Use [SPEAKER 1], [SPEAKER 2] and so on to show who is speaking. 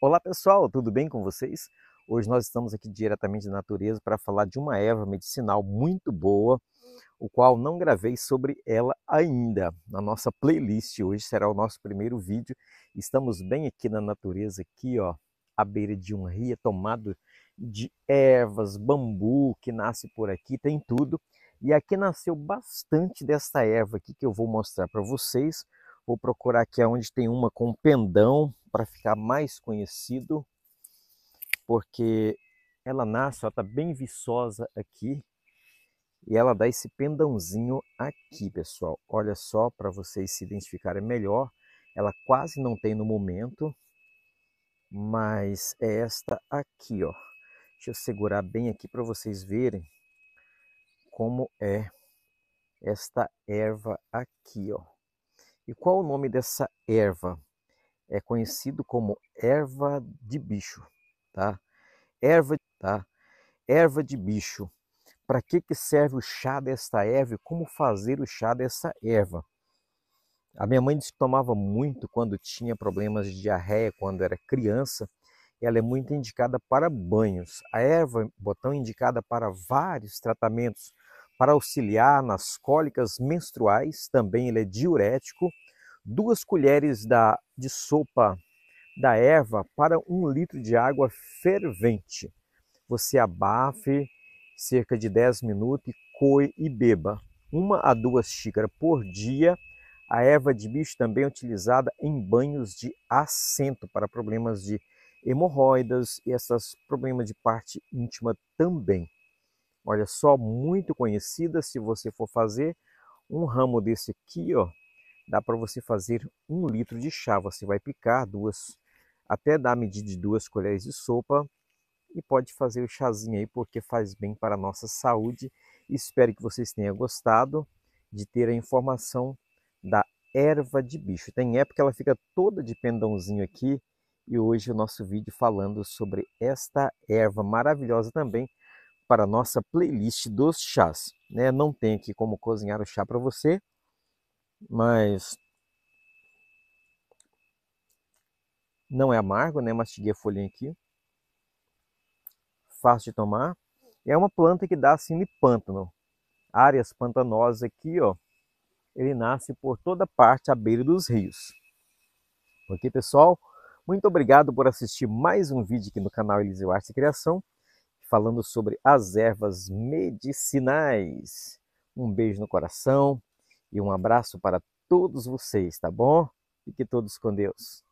[SPEAKER 1] Olá pessoal, tudo bem com vocês? Hoje nós estamos aqui diretamente da natureza para falar de uma erva medicinal muito boa, o qual não gravei sobre ela ainda. Na nossa playlist hoje será o nosso primeiro vídeo. Estamos bem aqui na natureza aqui, ó, à beira de um rio é tomado de ervas, bambu que nasce por aqui, tem tudo. E aqui nasceu bastante dessa erva aqui que eu vou mostrar para vocês. Vou procurar aqui onde tem uma com pendão, para ficar mais conhecido, porque ela nasce, ela está bem viçosa aqui e ela dá esse pendãozinho aqui, pessoal. Olha só, para vocês se identificarem melhor, ela quase não tem no momento, mas é esta aqui, ó. Deixa eu segurar bem aqui para vocês verem como é esta erva aqui, ó. E qual o nome dessa erva? é conhecido como erva de bicho, tá? Erva, tá? Erva de bicho. Para que que serve o chá desta erva como fazer o chá dessa erva? A minha mãe disse que tomava muito quando tinha problemas de diarreia quando era criança. Ela é muito indicada para banhos. A erva botão é indicada para vários tratamentos para auxiliar nas cólicas menstruais, também ele é diurético duas colheres da, de sopa da erva para um litro de água fervente. Você abafe cerca de 10 minutos e coe e beba. Uma a duas xícaras por dia. A erva de bicho também é utilizada em banhos de assento para problemas de hemorroidas e esses problemas de parte íntima também. Olha só, muito conhecida, se você for fazer um ramo desse aqui, ó, dá para você fazer um litro de chá. Você vai picar duas, até dar a medida de duas colheres de sopa e pode fazer o chazinho aí porque faz bem para a nossa saúde. Espero que vocês tenham gostado de ter a informação da erva de bicho. Tem época ela fica toda de pendãozinho aqui e hoje o nosso vídeo falando sobre esta erva maravilhosa também para a nossa playlist dos chás. Né? Não tem aqui como cozinhar o chá para você, mas não é amargo, né? Mastiguei a folhinha aqui. Fácil de tomar. É uma planta que dá assim de pântano. Áreas pantanosas aqui, ó. Ele nasce por toda parte à beira dos rios. Ok, pessoal? Muito obrigado por assistir mais um vídeo aqui no canal Eliseu Arte e Criação, falando sobre as ervas medicinais. Um beijo no coração e um abraço para todos vocês, tá bom? Fiquem todos com Deus.